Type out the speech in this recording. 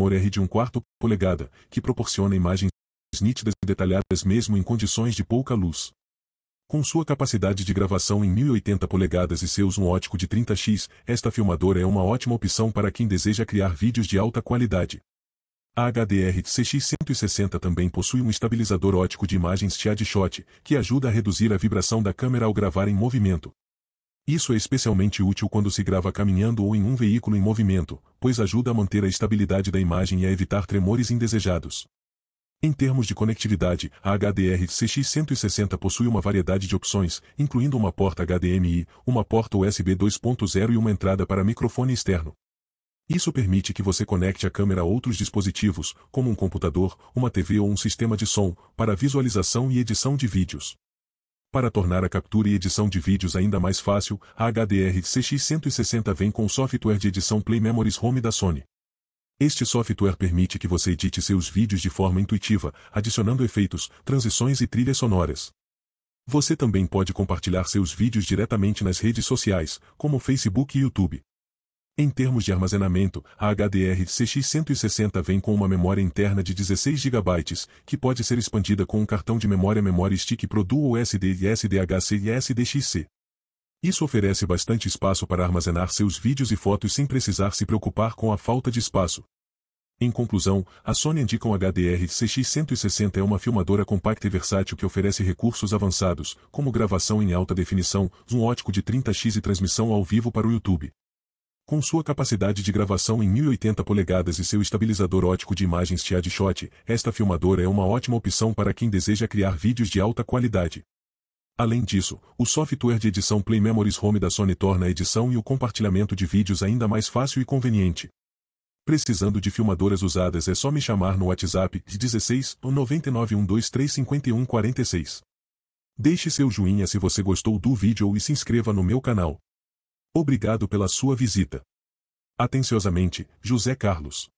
OLR de 1 quarto polegada, que proporciona imagens nítidas e detalhadas mesmo em condições de pouca luz. Com sua capacidade de gravação em 1080 polegadas e seu zoom ótico de 30x, esta filmadora é uma ótima opção para quem deseja criar vídeos de alta qualidade. A HDR CX160 também possui um estabilizador ótico de imagens Tead Shot, que ajuda a reduzir a vibração da câmera ao gravar em movimento. Isso é especialmente útil quando se grava caminhando ou em um veículo em movimento, pois ajuda a manter a estabilidade da imagem e a evitar tremores indesejados. Em termos de conectividade, a HDR CX160 possui uma variedade de opções, incluindo uma porta HDMI, uma porta USB 2.0 e uma entrada para microfone externo. Isso permite que você conecte a câmera a outros dispositivos, como um computador, uma TV ou um sistema de som, para visualização e edição de vídeos. Para tornar a captura e edição de vídeos ainda mais fácil, a HDR CX160 vem com o software de edição Play Memories Home da Sony. Este software permite que você edite seus vídeos de forma intuitiva, adicionando efeitos, transições e trilhas sonoras. Você também pode compartilhar seus vídeos diretamente nas redes sociais, como Facebook e YouTube. Em termos de armazenamento, a HDR CX160 vem com uma memória interna de 16 GB, que pode ser expandida com um cartão de memória Memory Stick Pro Dual SD e SDHC e SDXC. Isso oferece bastante espaço para armazenar seus vídeos e fotos sem precisar se preocupar com a falta de espaço. Em conclusão, a Sony indica um HDR CX160 é uma filmadora compacta e versátil que oferece recursos avançados, como gravação em alta definição, zoom ótico de 30x e transmissão ao vivo para o YouTube. Com sua capacidade de gravação em 1080 polegadas e seu estabilizador ótico de imagens TIAD Shot, esta filmadora é uma ótima opção para quem deseja criar vídeos de alta qualidade. Além disso, o software de edição Play Memories Home da Sony torna a edição e o compartilhamento de vídeos ainda mais fácil e conveniente. Precisando de filmadoras usadas é só me chamar no WhatsApp de 16 991235146. Deixe seu joinha se você gostou do vídeo e se inscreva no meu canal. Obrigado pela sua visita. Atenciosamente, José Carlos.